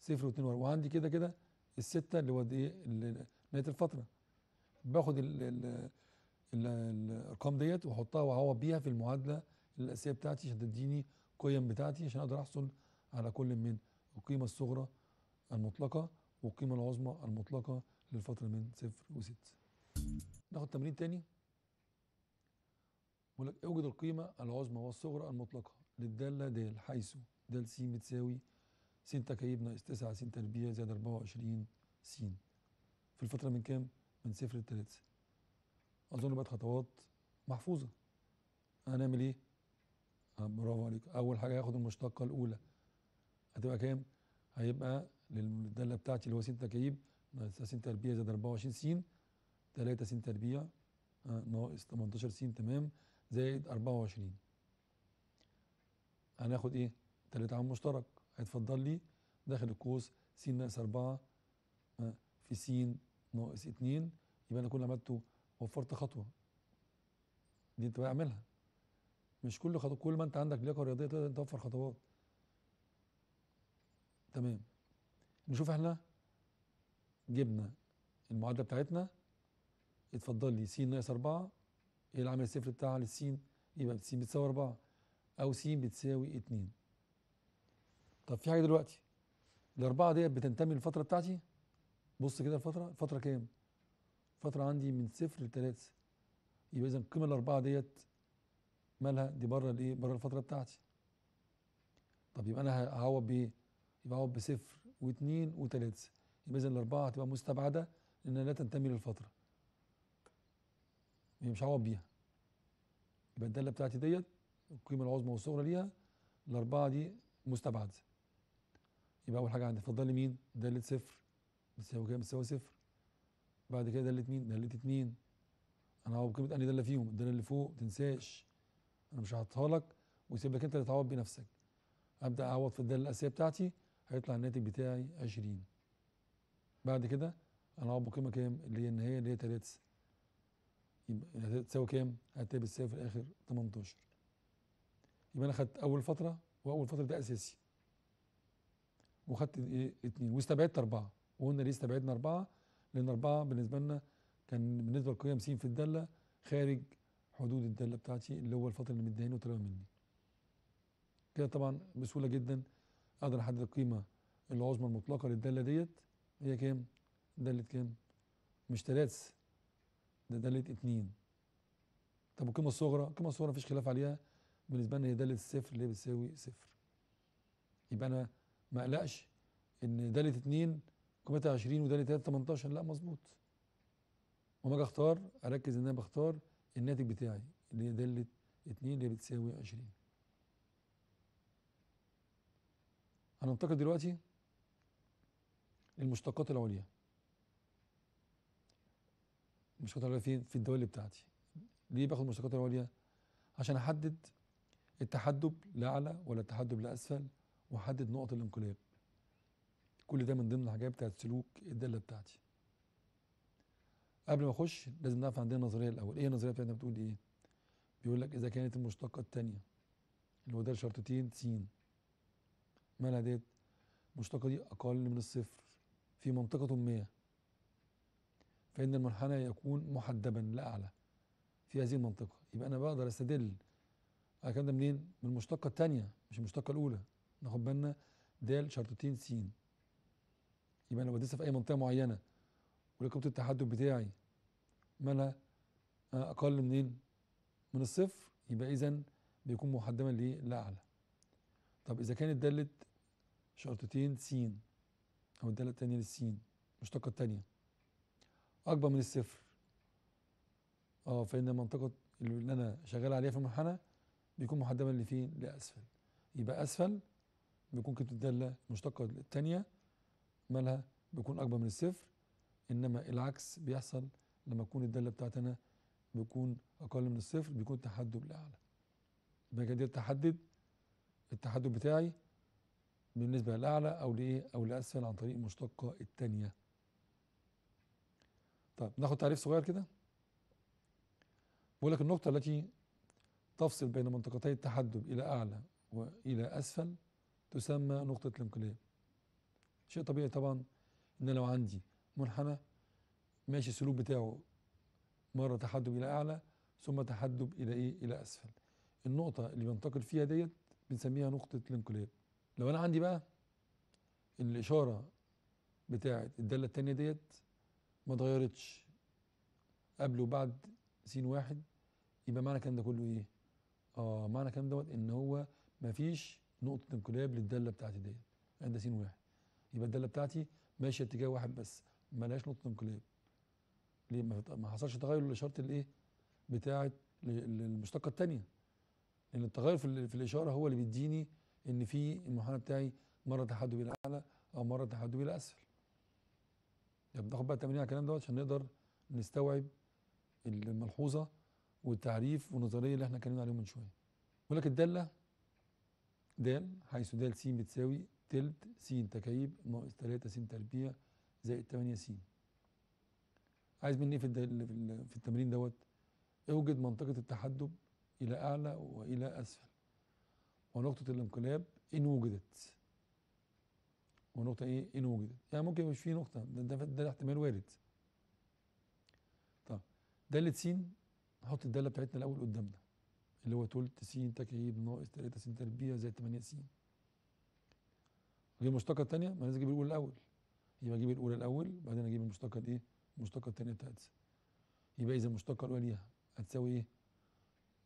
صفر واثنين وعندي كده كده الستة اللي هو ايه نهاية الفترة باخد الارقام ديت واحطها واعوض بيها في المعادلة الاساسية بتاعتي عشان تديني قيم بتاعتي عشان اقدر احصل على كل من القيمة الصغرى المطلقة والقيمة العظمى المطلقة للفترة من صفر وست ناخد تمرين تاني بيقول لك اوجد القيمة العظمى والصغرى المطلقة للدالة د حيث د س بتساوي س تكايب ناقص 9 س تربيع زائد 24 س في الفترة من كام؟ من صفر 3 أظن بقت خطوات محفوظة هنعمل إيه؟ آه، برافو عليك أول حاجة هاخد المشتقة الأولى هتبقى كام؟ هيبقى للدالة بتاعتي اللي هو س تكايب ناقص س تربيع زائد 24 س 3 س تربيع ناقص 18 س تمام زائد 24 هناخد إيه؟ 3 عام مشترك هيتفضل لي داخل القوس س ناقص 4 آه، في س ناقص 2 يبقى انا كل ما عملته وفرت خطوه دي انت بقى اعملها مش كل خطوه كل ما انت عندك لياقه رياضيه تقدر توفر خطوات تمام نشوف احنا جبنا المعادله بتاعتنا اتفضل لي س ناقص 4 ايه العامل الصفر بتاعها للس يبقى س بتساوي 4 او س بتساوي 2 طب في حاجه دلوقتي الاربعه ديت بتنتمي للفتره بتاعتي بص كده الفتره الفتره كام الفتره عندي من صفر لثلاثه يبقى اذا القيمه الاربعه ديت مالها دي بره الايه بره الفتره بتاعتي طب يبقى انا هعوض بايه يبقى هعوض بصفر واثنين وثلاثه يبقى اذا الاربعه هتبقى مستبعده لانها لا تنتمي للفتره مش هعوض بيها يبقى الداله بتاعتي ديت القيمه العظمى والصغرى ليها الاربعه دي مستبعده يبقى اول حاجه عندي فضل لي مين داله صفر بتساوي كام بتساوي صفر بعد كده داله مين داله اتنين انا هو بقيمه انهي داله فيهم الداله اللي فوق تنساش انا مش هحطها لك وسيب لك انت اللي تعوض بنفسك ابدا اعوض في الداله الاساسيه بتاعتي هيطلع الناتج بتاعي 20 بعد كده انا هعوض بقيمه كام اللي هي النهايه اللي هي 3 يبقى يعني تساوي كام؟ هتلاقي بتساوي في الاخر 18 يبقى انا خدت اول فتره واول فتره ده اساسي وخدت ايه اتنين واستبعدت اربعه وقلنا ليه استبعدنا اربعه؟ لان اربعه بالنسبه لنا كان بالنسبه للقيم س في الداله خارج حدود الداله بتاعتي اللي هو الفتره اللي مديهاني وطلبها مني. كده طبعا بسهوله جدا اقدر احدد القيمه العظمى المطلقه للداله ديت هي كام؟ داله كام؟ مش ثلاث ده داله اتنين. طب والقيمه الصغرى؟ القيمه الصغرى مفيش خلاف عليها بالنسبه لنا هي داله الصفر اللي هي بتساوي صفر. يبقى انا ما قلقش ان دالة 2 قيمتها 20 ودالة 3 18 لا مظبوط وما اجي اختار اركز ان انا بختار الناتج بتاعي اللي هي دالة 2 اللي بتساوي 20 هننتقل دلوقتي للمشتقات العليا المشتقات العليا فين في الدوال بتاعتي ليه باخد المشتقات العليا عشان احدد التحدب لاعلى ولا التحدب لاسفل واحدد نقط الانقلاب كل ده من ضمن الحاجات بتاعت سلوك الداله بتاعتي قبل ما اخش لازم نعرف عندنا نظريه الاول ايه النظريه بتاعتنا بتقول ايه بيقول لك اذا كانت المشتقه الثانيه اللي هو ده شرطتين س مالها ديت المشتقه دي اقل من الصفر في منطقه ما فان المنحنى يكون محدبا لاعلى في هذه المنطقه يبقى انا بقدر استدل الكلام ده منين من المشتقه الثانيه مش المشتقه الاولى ناخد بالنا د شرطتين س يبقى لو بدرسها في اي منطقه معينه ولقيت التحدد التحدث بتاعي مالها اقل منين؟ من الصفر يبقى اذا بيكون محدما للاعلى طب اذا كانت داله شرطتين س او الداله الثانيه للس المشتقه الثانيه اكبر من الصفر اه فان المنطقه اللي انا شغال عليها في المنحنى بيكون محدما لفين؟ لاسفل يبقى اسفل بيكون كلمة الدالة المشتقة الثانية مالها بيكون أكبر من الصفر إنما العكس بيحصل لما تكون الدالة بتاعتنا بيكون أقل من الصفر بيكون التحدب الأعلى يبقى كده التحدد التحدد بتاعي بالنسبة للأعلى أو لإيه أو لأسفل عن طريق المشتقة الثانية طيب ناخد تعريف صغير كده بقول لك النقطة التي تفصل بين منطقتي التحدب إلى أعلى وإلى أسفل تسمى نقطة الانقلاب شيء طبيعي طبعا ان لو عندي منحنى ماشي السلوك بتاعه مرة تحدب الى اعلى ثم تحدب الى ايه الى اسفل النقطة اللي بينتقل فيها ديت بنسميها نقطة الانقلاب لو انا عندي بقى الاشارة بتاعت الدالة التانية ديت ما اتغيرتش قبل وبعد سين واحد يبقى معنى الكلام ده كله ايه؟ اه معنى الكلام دوت ان هو ما فيش نقطه انقلاب للداله بتاعتي ديت عند يعني س واحد يبقى الداله بتاعتي ماشيه اتجاه واحد بس ما لهاش نقطه انقلاب ليه ما حصلش تغير للاشاره الايه بتاعه المشتقه الثانيه لان التغير في, الاشاره هو اللي بيديني ان في المحاضره بتاعي مره تحدب الى اعلى او مره تحدب الى اسفل طب ناخد بقى تمرين على الكلام دوت عشان نقدر نستوعب الملحوظه والتعريف والنظريه اللي احنا اتكلمنا عليهم من شويه بيقول لك الداله د حيث د س بتساوي تلت س تكعيب ناقص 3 س تربيع زائد 8 س عايز مني ايه في, في التمرين دوت اوجد منطقة التحدب إلى أعلى وإلى أسفل ونقطة الانقلاب إن وجدت ونقطة إيه إن وجدت يعني ممكن مش في نقطة ده, ده, ده احتمال وارد طب دالة س نحط الدالة بتاعتنا الأول قدامنا اللي هو تلت س تكعيب ناقص 3 س تربيع زائد 8 س اجيب المشتقه الثانيه ما لازم اجيب الاولى الاول يبقى اجيب الاولى الاول بعدين اجيب المشتقه الايه المشتقه الثانيه بتاعتها يبقى اذا المشتقه الاولى ليها هتساوي ايه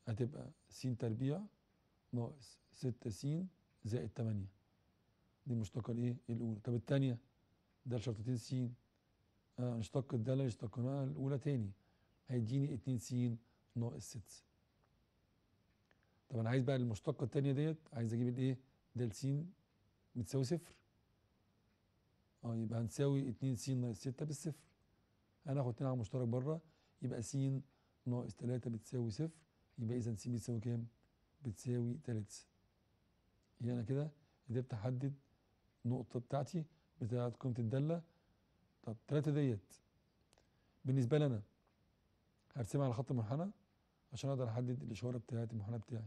هتبقى س تربيع ناقص 6 س زائد 8 دي المشتقه الايه الاولى طب الثانيه ده شرطتين س اشتقت آه، الدالة اللي اشتقناها الاولى تاني هيديني 2 س ناقص 6 طب انا عايز بقى المشتقه الثانيه ديت عايز اجيب الايه د س بتساوي صفر اه يبقى هنساوي 2 س ناقص 6 بالصفر هناخد 2 على المشترك بره يبقى س ناقص 3 بتساوي صفر يبقى اذا س بتساوي كام؟ بتساوي 3 يبقى انا كده قدرت احدد النقطه بتاعتي بتاعه قيمه الداله طب 3 ديت بالنسبه لنا هرسمها على خط المنحنى عشان اقدر احدد الاشاره بتاعت المنحنى بتاعي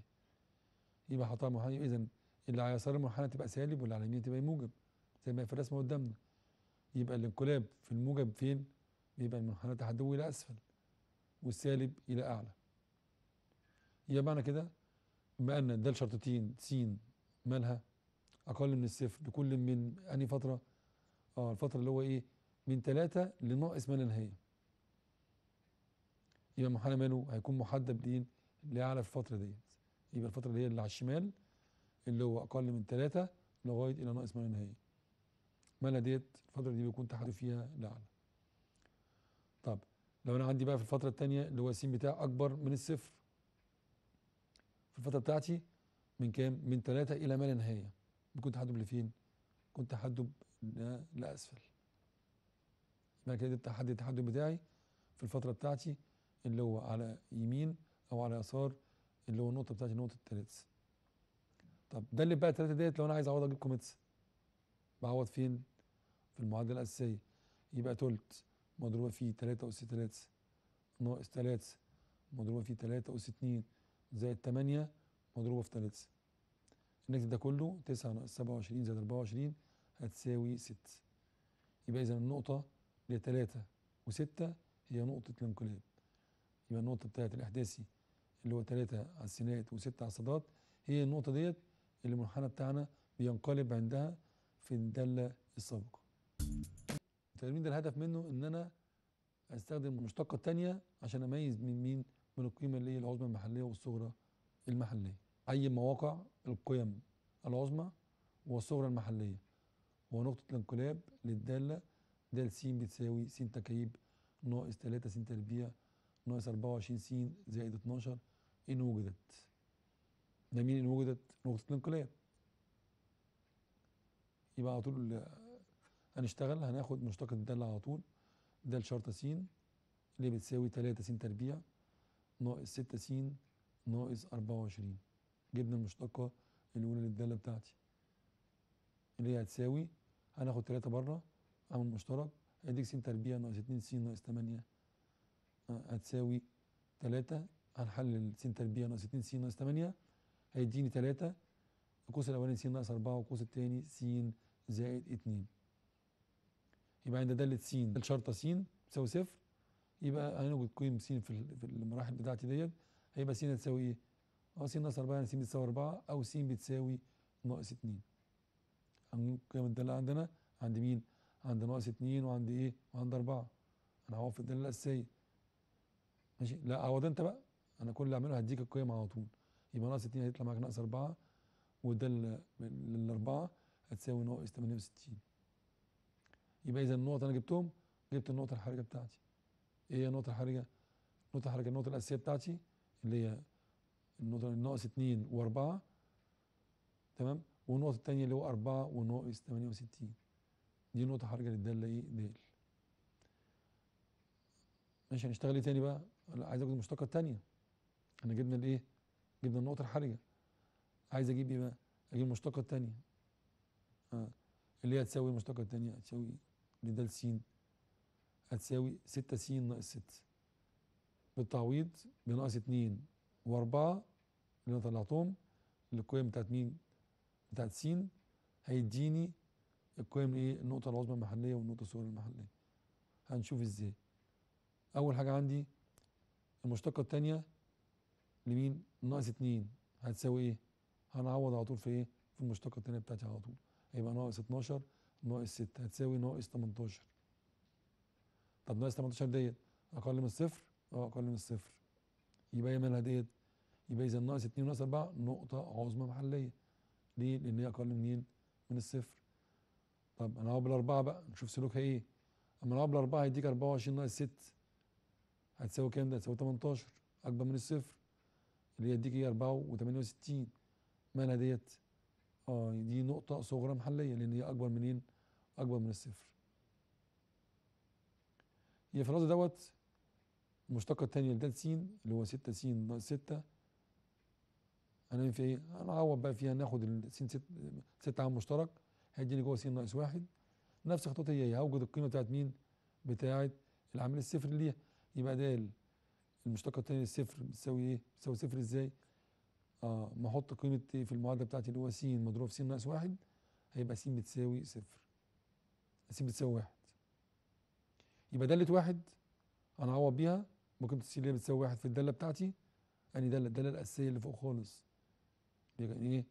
يبقى حطها محايد إذا اللي على يسار المحاله تبقى سالب واللي على اليمين تبقى موجب زي ما في الرسمه قدامنا يبقى الانقلاب في الموجب فين؟ يبقى المنحنى تحدوه الى اسفل والسالب الى اعلى يبقى معنى كده بما ان د شرطتين س مالها اقل من الصفر لكل من انهي فتره؟ اه الفتره اللي هو ايه؟ من ثلاثه لناقص ما لا نهايه يبقى المنحنى ماله؟ هيكون محدد لين لاعلى في الفتره دي يبقى الفترة اللي هي اللي على الشمال اللي هو أقل من ثلاثة لغاية إلى ناقص ما ما لا ديت الفترة دي بيكون تحدي فيها الأعلى طب لو أنا عندي بقى في الفترة الثانية اللي هو السين بتاعي أكبر من الصفر في الفترة بتاعتي من كام؟ من ثلاثة إلى ما لا نهاية بيكون تحدب لفين؟ بيكون تحدب لأسفل يبقى كده التحدي التحدب بتاعي في الفترة بتاعتي اللي هو على يمين أو على يسار اللي هو النقطه بتاعت نقطه التريتس طب ده اللي بقى التلاته ديت لو انا عايز اعوض اجيب كوميتس بعوض فين؟ في المعادله الاساسيه يبقى تلت مضروبه في 3 اس 3 ناقص 3 مضروبه في 3 اس 2 زائد 8 مضروبه في 3 نكتب ده كله 9 ناقص 27 زائد 24 هتساوي 6 يبقى اذا النقطه اللي 3 و6 هي نقطه الانقلاب يبقى النقطه بتاعت الاحداثي اللي هو ثلاثة على السينات و6 على الصادات هي النقطة ديت اللي المنحنى بتاعنا بينقلب عندها في الدالة السابقة التمرين ده الهدف منه ان انا استخدم المشتقة الثانية عشان اميز من مين من القيمة اللي هي العظمى المحلية والصغرى المحلية اي مواقع القيم العظمى والصغرى المحلية ونقطة الانقلاب للدالة د س بتساوي س تكعيب ناقص 3 س تربيع ناقص 24 س زائد 12 إن وجدت ده مين إن وجدت نقطة الانقلاب يبقى على طول هنشتغل هناخد مشتقة الدالة على طول دال شرطة س اللي بتساوي 3 س تربيع ناقص 6 س ناقص 24 جبنا المشتقة الأولى للدالة بتاعتي اللي هي هتساوي هناخد 3 بره أعمل مشترك هيديك س تربيع ناقص 2 س ناقص 8 آه، هتساوي 3 هنحلل س تربيع ناقص 2 س ناقص 8 هيديني 3 القوس الاولاني س ناقص 4 والقوس الثاني س زائد 2 يبقى عند داله س الشرطه س تساوي صفر يبقى هنوجد قيم س في المراحل بتاعتي ديت هيبقى س هتساوي ايه؟ اه س ناقص 4 يعني س بتساوي 4 او س بتساوي ناقص 2 قيم الداله عندنا عند مين؟ عند ناقص 2 وعند ايه؟ وعند 4 انا هعوض في الداله الاساسيه ماشي لا عوض انت بقى انا كل اللي اعمله هديك القيم على طول يبقى ناقص 2 هيطلع معاك ناقص 4 وده للاربعه هتساوي ناقص 68 يبقى اذا النقط انا جبتهم جبت النقطه الحرجه بتاعتي ايه هي النقطه الحرجه؟ النقطه الحرجه النقطه الاساسيه بتاعتي اللي هي النقطه ناقص 2 و4 تمام والنقطه الثانيه اللي هو 4 وناقص 68 دي نقطه حرجه للداله ايه د ماشي هنشتغل ايه تاني بقى؟ عايز اخد المشتقه الثانيه احنا جبنا الايه جبنا النقطه الحرجه عايز اجيب ايه بقى اجيب المشتقه الثانيه آه. اللي هي هتساوي المشتقه الثانيه هتساوي اللي ده س هتساوي 6 س ناقص 6 بالتعويض بناقص 2 و4 اللي انا طلعتهم القيم بتاعت مين؟ بتاعت س هيديني القيم ايه؟ النقطة العظمى المحلية والنقطة الصغرى المحلية. هنشوف ازاي. أول حاجة عندي المشتقة الثانيه لمين ناقص 2 هتساوي ايه هنعوض على طول في ايه في المشتقه الثانيه بتاعتي على طول هيبقى ناقص 12 ناقص 6 هتساوي ناقص 18 طب ناقص 18 ديت اقل من الصفر اه اقل من الصفر يبقى هي مالها ديت يبقى اذا ناقص 2 وناقص 4 نقطه عظمى محليه ليه لان هي اقل منين من الصفر طب انا بالاربعه بقى نشوف سلوكها ايه اما انا بالاربعه هيديك 24 ناقص 6 هتساوي كام ده هتساوي 18 اكبر من الصفر اللي هي الديكي 64 مالها ديت اه دي نقطة صغرى محلية لأن هي أكبر منين؟ أكبر من الصفر. هي في الرصد دوت المشتقة التانية لدال س اللي هو 6 س ناقص 6 هنعمل فيها إيه؟ هنعوض بقى فيها ناخد س 6 6 عام مشترك هيديني جوه س ناقص 1 نفس الخطوات هي هوجد القيمة بتاعت مين؟ بتاعت العامل الصفر ليها يبقى دال المشتقة التانية للصفر بتساوي ايه؟ بتساوي صفر ازاي؟ اه ما احط قيمة إيه في المعادلة بتاعتي اللي هو س مضروب في س ناقص واحد هيبقى س بتساوي صفر س بتساوي واحد يبقى دالة واحد هنعوض بيها ممكن س اللي هي بتساوي واحد في الدالة بتاعتي يعني دالة الدالة الأساسية اللي فوق خالص يعني ايه؟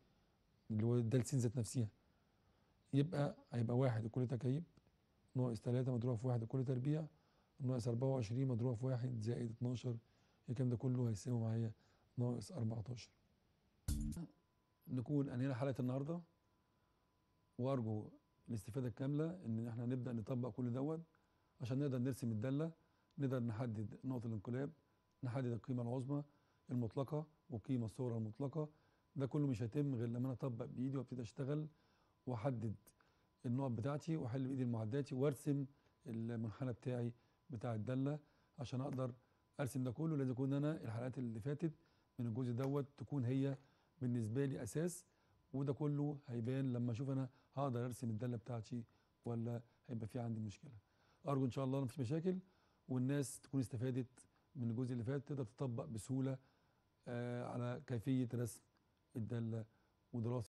اللي هو دالة س ذات نفسها يبقى هيبقى واحد الكل تكعيب ناقص تلاتة مضروبة في واحد الكل تربيع ناقص 24 مضروبة في 1 زائد 12 الكلام ده كله هيساوي معايا ناقص 14 نكون انهينا حلقة النهاردة وارجو الاستفادة الكاملة ان احنا نبدأ نطبق كل دوت عشان نقدر نرسم الدالة نقدر نحدد نقطة الانقلاب نحدد القيمة العظمى المطلقة والقيمة الصغرى المطلقة ده كله مش هيتم غير لما انا اطبق بايدي وابتدي اشتغل واحدد النقط بتاعتي واحل بايدي المعدات وارسم المنحنى بتاعي بتاع الداله عشان اقدر ارسم ده كله لازم يكون انا الحلقات اللي فاتت من الجزء دوت تكون هي بالنسبه لي اساس وده كله هيبان لما اشوف انا هقدر ارسم الداله بتاعتي ولا هيبقى في عندي مشكله ارجو ان شاء الله مفيش مشاكل والناس تكون استفادت من الجزء اللي فات تقدر تطبق بسهوله آه، على كيفيه رسم الداله ودراسه